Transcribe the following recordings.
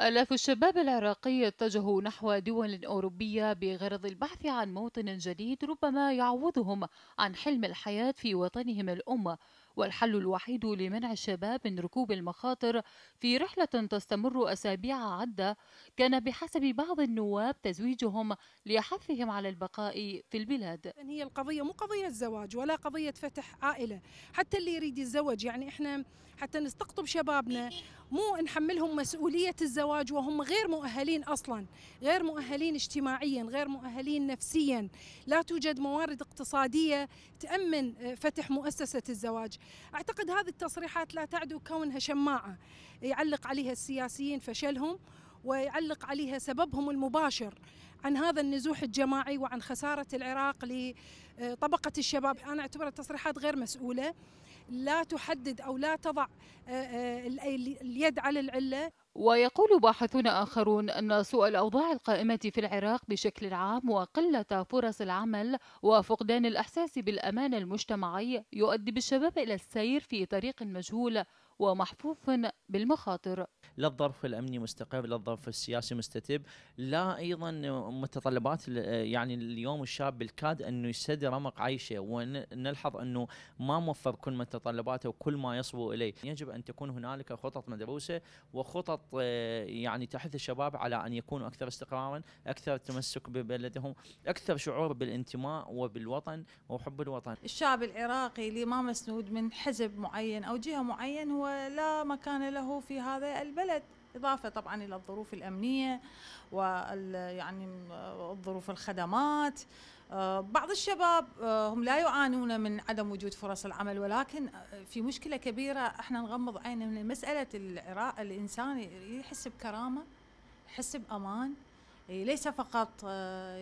آلاف الشباب العراقي اتجهوا نحو دول أوروبية بغرض البحث عن موطن جديد ربما يعوضهم عن حلم الحياة في وطنهم الأم والحل الوحيد لمنع الشباب من ركوب المخاطر في رحلة تستمر أسابيع عدة كان بحسب بعض النواب تزويجهم ليحثهم على البقاء في البلاد هي القضية مو قضية الزواج ولا قضية فتح عائلة حتى اللي يريد يتزوج يعني إحنا حتى نستقطب شبابنا مو نحملهم مسؤولية الزواج وهم غير مؤهلين أصلا غير مؤهلين اجتماعيا غير مؤهلين نفسيا لا توجد موارد اقتصادية تأمن آه، فتح مؤسسة الزواج أعتقد هذه التصريحات لا تعدو كونها شماعة يعلق عليها السياسيين فشلهم ويعلق عليها سببهم المباشر عن هذا النزوح الجماعي وعن خسارة العراق لطبقة آه، الشباب أنا أعتبرها تصريحات غير مسؤولة لا تحدد أو لا تضع آه، آه، اليد على العلة ويقول باحثون آخرون أن سوء الأوضاع القائمة في العراق بشكل عام وقلة فرص العمل وفقدان الإحساس بالأمان المجتمعي يؤدي بالشباب إلى السير في طريق مجهول ومحفوف بالمخاطر لا الظرف الأمني مستقر لا الظرف السياسي مستتب لا أيضا متطلبات آه، يعني اليوم الشاب بالكاد انه يسد رمق عيشه ونلحظ انه ما موفر كل متطلباته وكل ما يصبو اليه، يجب ان تكون هنالك خطط مدروسه وخطط آه، يعني تحث الشباب على ان يكونوا اكثر استقرارا، اكثر تمسك ببلدهم، اكثر شعور بالانتماء وبالوطن وحب الوطن. الشعب العراقي اللي ما مسنود من حزب معين او جهه معين هو لا مكان له في هذا البلد. إضافة طبعا إلى الظروف الأمنية يعني الظروف الخدمات آه، بعض الشباب آه، هم لا يعانون من عدم وجود فرص العمل ولكن آه، في مشكلة كبيرة احنا نغمض عيننا من مسألة العراق الإنسان يحس بكرامة يحس بأمان إيه، ليس فقط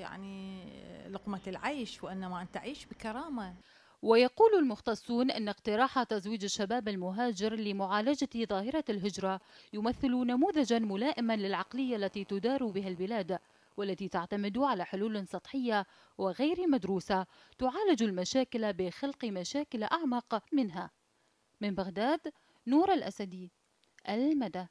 يعني لقمة العيش وإنما أن تعيش بكرامة ويقول المختصون أن اقتراح تزويج الشباب المهاجر لمعالجة ظاهرة الهجرة يمثل نموذجا ملائما للعقلية التي تدار بها البلاد والتي تعتمد على حلول سطحية وغير مدروسة تعالج المشاكل بخلق مشاكل أعمق منها من بغداد نور الأسدي المدى